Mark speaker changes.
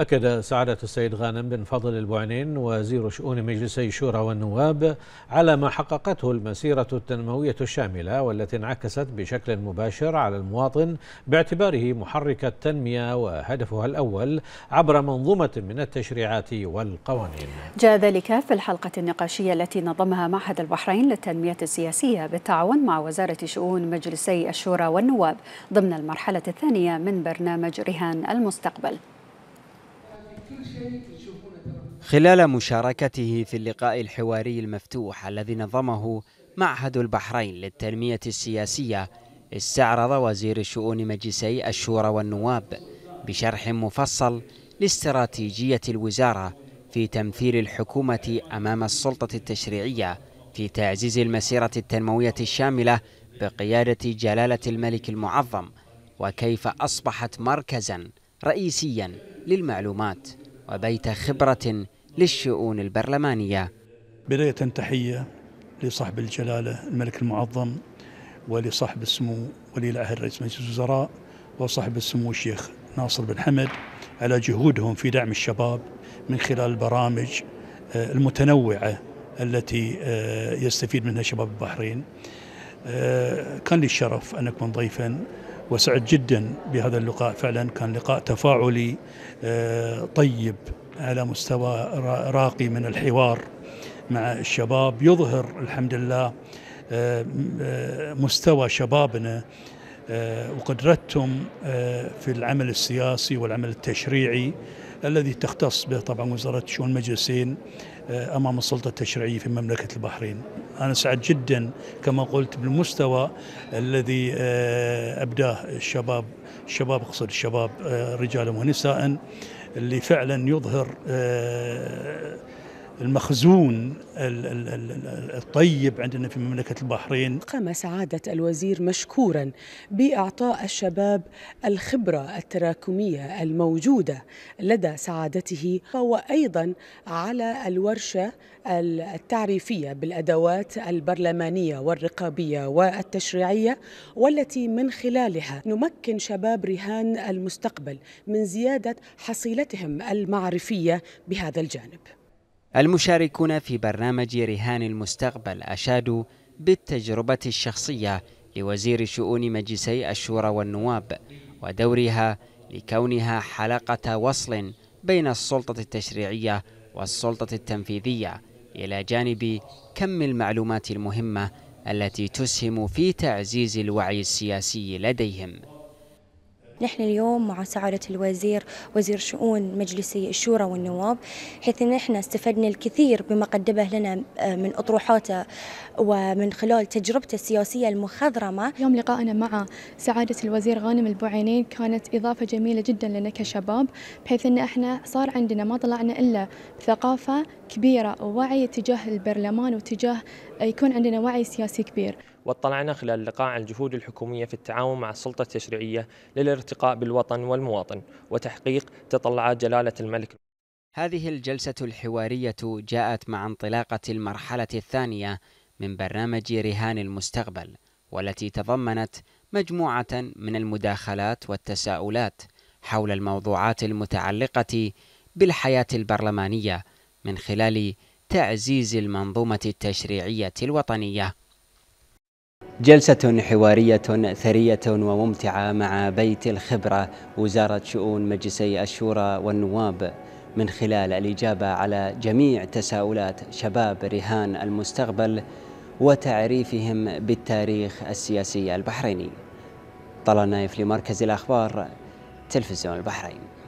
Speaker 1: أكد سعادة السيد غانم بن فضل البوعنين وزير شؤون مجلسي الشورى والنواب على ما حققته المسيرة التنموية الشاملة والتي انعكست بشكل مباشر على المواطن باعتباره محرك التنمية وهدفها الأول عبر منظومة من التشريعات والقوانين
Speaker 2: جاء ذلك في الحلقة النقاشية التي نظمها معهد البحرين للتنمية السياسية بالتعاون مع وزارة شؤون مجلسي الشورى والنواب ضمن المرحلة الثانية من برنامج رهان المستقبل
Speaker 3: خلال مشاركته في اللقاء الحواري المفتوح الذي نظمه معهد البحرين للتنمية السياسية استعرض وزير الشؤون مجلسي الشورى والنواب بشرح مفصل لاستراتيجية الوزارة في تمثيل الحكومة أمام السلطة التشريعية في تعزيز المسيرة التنموية الشاملة بقيادة جلالة الملك المعظم وكيف أصبحت مركزاً رئيسياً للمعلومات وبيت خبرة للشؤون البرلمانية
Speaker 1: بداية تحية لصاحب الجلالة الملك المعظم ولصاحب السمو ولي العهد رئيس مجلس الوزراء وصاحب السمو الشيخ ناصر بن حمد على جهودهم في دعم الشباب من خلال البرامج آه، المتنوعة التي آه، يستفيد منها شباب البحرين آه، كان لي الشرف أن أكون ضيفا وسعد جدا بهذا اللقاء فعلا كان لقاء تفاعلي آه، طيب على مستوى راقي من الحوار مع الشباب يظهر الحمد لله آه، آه، مستوى شبابنا وقدرتهم في العمل السياسي والعمل التشريعي الذي تختص به طبعا وزارة الشؤون المجلسين أمام السلطة التشريعية في مملكة البحرين أنا سعد جدا كما قلت بالمستوى الذي آه، أبداه الشباب الشباب أقصد الشباب آه، رجالا ونساء اللي فعلا يظهر آه، المخزون الطيب عندنا في مملكة البحرين
Speaker 2: قام سعادة الوزير مشكورا بإعطاء الشباب الخبرة التراكمية الموجودة لدى سعادته وأيضا على الورشة التعريفية بالأدوات البرلمانية والرقابية والتشريعية والتي من خلالها نمكن شباب رهان المستقبل من زيادة حصيلتهم المعرفية بهذا الجانب
Speaker 3: المشاركون في برنامج رهان المستقبل أشادوا بالتجربة الشخصية لوزير شؤون مجلسي الشورى والنواب ودورها لكونها حلقة وصل بين السلطة التشريعية والسلطة التنفيذية إلى جانب كم المعلومات المهمة التي تسهم في تعزيز الوعي السياسي لديهم
Speaker 2: نحن اليوم مع سعادة الوزير وزير شؤون مجلسي الشورى والنواب حيث نحن استفدنا الكثير بما قدمه لنا آه، من أطروحاته ومن خلال تجربته السياسية المخضرمة يوم لقائنا مع سعادة الوزير غانم البوعينين كانت إضافة جميلة جدا لنا كشباب بحيث أن احنا صار عندنا ما طلعنا إلا ثقافة كبيرة ووعي تجاه البرلمان وتجاه آه، يكون عندنا وعي سياسي كبير واطلعنا خلال اللقاء على الجهود الحكومية في التعاون مع
Speaker 3: السلطة التشريعية للارتباط الارتقاء بالوطن والمواطن وتحقيق تطلعات جلالة الملك هذه الجلسة الحوارية جاءت مع انطلاقة المرحلة الثانية من برنامج رهان المستقبل والتي تضمنت مجموعة من المداخلات والتساؤلات حول الموضوعات المتعلقة بالحياة البرلمانية من خلال تعزيز المنظومة التشريعية الوطنية جلسة حوارية ثرية وممتعة مع بيت الخبرة وزارة شؤون مجلسي الشورى والنواب من خلال الإجابة على جميع تساؤلات شباب رهان المستقبل وتعريفهم بالتاريخ السياسي البحريني
Speaker 1: طلال نايف لمركز الأخبار تلفزيون البحرين